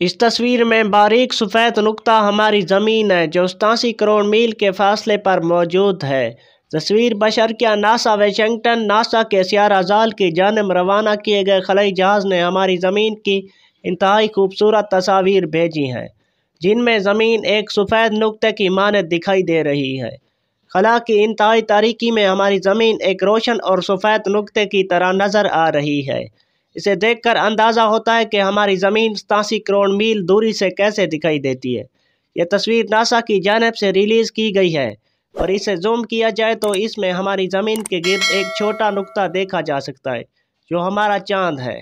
इस तस्वीर में बारीक सफ़ेद नुकता हमारी ज़मीन है जो सतासी करोड़ मील के फासले पर मौजूद है तस्वीर बशर क्या नासा वाशिंगटन नासा के सियारा जाल की जानब रवाना किए गए खलई जहाज़ ने हमारी ज़मीन की इंतहाई खूबसूरत तस्वीर भेजी हैं जिनमें ज़मीन एक सफ़ेद नुकते की मानत दिखाई दे रही है खला की इंतहाई तारीकी में हमारी ज़मीन एक रोशन और सफ़ेद नुकते की तरह नज़र आ रही है इसे देखकर अंदाज़ा होता है कि हमारी ज़मीन सतासी करोड़ मील दूरी से कैसे दिखाई देती है यह तस्वीर नासा की जानब से रिलीज़ की गई है और इसे जूम किया जाए तो इसमें हमारी ज़मीन के गिर्द एक छोटा नुकता देखा जा सकता है जो हमारा चांद है